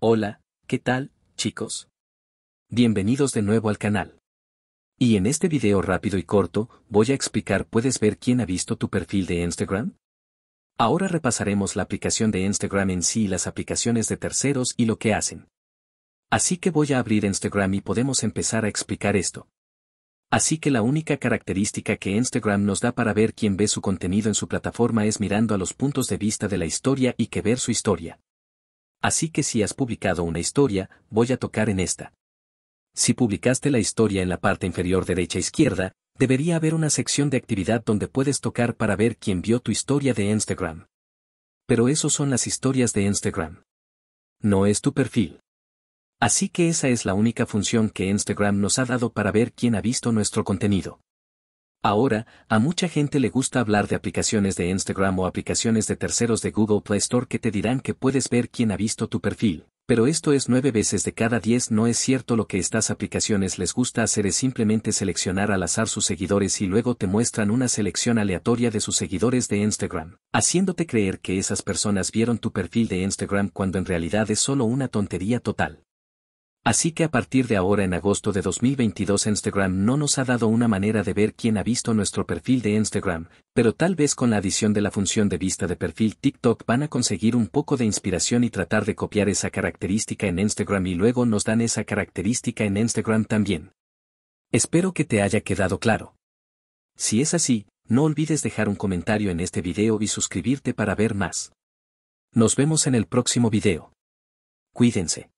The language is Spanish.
Hola, ¿qué tal, chicos? Bienvenidos de nuevo al canal. Y en este video rápido y corto, voy a explicar ¿puedes ver quién ha visto tu perfil de Instagram? Ahora repasaremos la aplicación de Instagram en sí y las aplicaciones de terceros y lo que hacen. Así que voy a abrir Instagram y podemos empezar a explicar esto. Así que la única característica que Instagram nos da para ver quién ve su contenido en su plataforma es mirando a los puntos de vista de la historia y que ver su historia. Así que si has publicado una historia, voy a tocar en esta. Si publicaste la historia en la parte inferior derecha-izquierda, e debería haber una sección de actividad donde puedes tocar para ver quién vio tu historia de Instagram. Pero eso son las historias de Instagram. No es tu perfil. Así que esa es la única función que Instagram nos ha dado para ver quién ha visto nuestro contenido. Ahora, a mucha gente le gusta hablar de aplicaciones de Instagram o aplicaciones de terceros de Google Play Store que te dirán que puedes ver quién ha visto tu perfil, pero esto es nueve veces de cada diez no es cierto lo que estas aplicaciones les gusta hacer es simplemente seleccionar al azar sus seguidores y luego te muestran una selección aleatoria de sus seguidores de Instagram, haciéndote creer que esas personas vieron tu perfil de Instagram cuando en realidad es solo una tontería total. Así que a partir de ahora en agosto de 2022 Instagram no nos ha dado una manera de ver quién ha visto nuestro perfil de Instagram, pero tal vez con la adición de la función de vista de perfil TikTok van a conseguir un poco de inspiración y tratar de copiar esa característica en Instagram y luego nos dan esa característica en Instagram también. Espero que te haya quedado claro. Si es así, no olvides dejar un comentario en este video y suscribirte para ver más. Nos vemos en el próximo video. Cuídense.